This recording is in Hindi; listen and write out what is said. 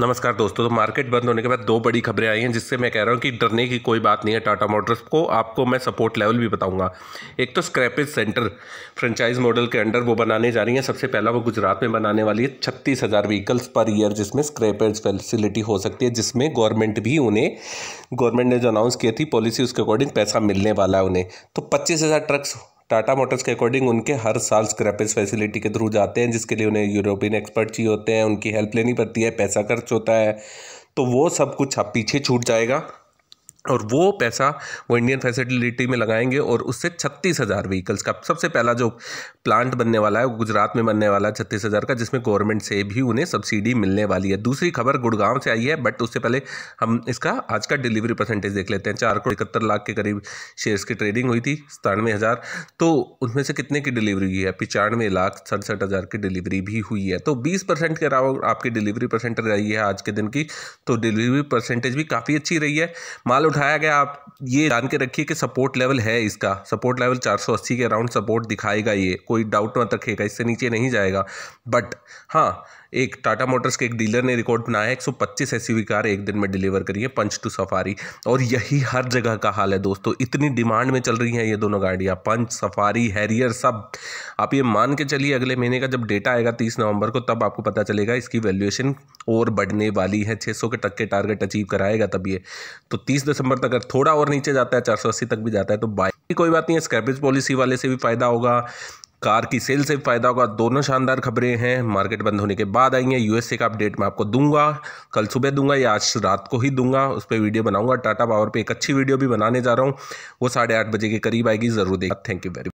नमस्कार दोस्तों तो मार्केट बंद होने के बाद दो बड़ी खबरें आई हैं जिससे मैं कह रहा हूँ कि डरने की कोई बात नहीं है टाटा मोटर्स को आपको मैं सपोर्ट लेवल भी बताऊंगा एक तो स्क्रैपेज सेंटर फ्रेंचाइज मॉडल के अंडर वो बनाने जा रही हैं सबसे पहला वो गुजरात में बनाने वाली है छत्तीस हज़ार व्हीकल्स पर ईयर जिसमें स्क्रैपेज फैसिलिटी हो सकती है जिसमें गवर्नमेंट भी उन्हें गवर्नमेंट ने जो अनाउंस की थी पॉलिसी उसके अकॉर्डिंग पैसा मिलने वाला है उन्हें तो पच्चीस ट्रक्स टाटा मोटर्स के अकॉर्डिंग उनके हर साल स्क्रैपेज फैसिलिटी के थ्रू जाते हैं जिसके लिए उन्हें यूरोपियन एक्सपर्ट चाहिए होते हैं उनकी हेल्प लेनी पड़ती है पैसा खर्च होता है तो वो सब कुछ आप पीछे छूट जाएगा और वो पैसा वो इंडियन फैसिलिटी में लगाएंगे और उससे छत्तीस हज़ार व्हीकल्स का सबसे पहला जो प्लांट बनने वाला है गुजरात में बनने वाला है छत्तीस हज़ार का जिसमें गवर्नमेंट से भी उन्हें सब्सिडी मिलने वाली है दूसरी खबर गुड़गांव से आई है बट उससे पहले हम इसका आज का डिलीवरी परसेंटेज देख लेते हैं चार करोड़ इकहत्तर लाख के करीब शेयर्स की ट्रेडिंग हुई थी सतानवे हज़ार तो उनमें से कितने की डिलीवरी हुई है पिचानवे लाख सड़सठ हज़ार की डिलीवरी भी हुई है तो बीस परसेंट के अराउंड आपकी डिलीवरी परसेंटेज रही है आज के दिन की तो डिलीवरी परसेंटेज भी काफ़ी अच्छी रही है माल उठाया गया आप ये जान के रखिए कि सपोर्ट लेवल है इसका सपोर्ट लेवल चार के अराउंड सपोर्ट दिखाएगा ये कोई डाउट मत रखेगा इससे नीचे नहीं जाएगा बट हाँ एक टाटा मोटर्स के एक डीलर ने रिकॉर्ड बनाया है एक सौ पच्चीस ऐसी एसयूवी कार एक दिन में डिलीवर करी है पंच टू सफारी और यही हर जगह का हाल है दोस्तों इतनी डिमांड में चल रही हैं ये दोनों गाड़ियाँ पंच सफारी हैरियर सब आप ये मान के चलिए अगले महीने का जब डेटा आएगा तीस नवंबर को तब आपको पता चलेगा इसकी वैल्यूएशन और बढ़ने वाली है छः सौ के टक्के टारगेट अचीव कराएगा तब ये तो तीस दिसंबर तक अगर थोड़ा और नीचे जाता है चार तक भी जाता है तो बाइक कोई बात नहीं है स्क्रैपेज पॉलिसी वाले से भी फ़ायदा होगा कार की सेल से फ़ायदा होगा दोनों शानदार खबरें हैं मार्केट बंद होने के बाद आई हैं यूएसए का अपडेट मैं आपको दूंगा कल सुबह दूंगा या आज रात को ही दूंगा उस पर वीडियो बनाऊंगा टाटा पावर पे एक अच्छी वीडियो भी बनाने जा रहा हूँ वो साढ़े आठ बजे के करीब आएगी ज़रूर देखा थैंक यू वेरी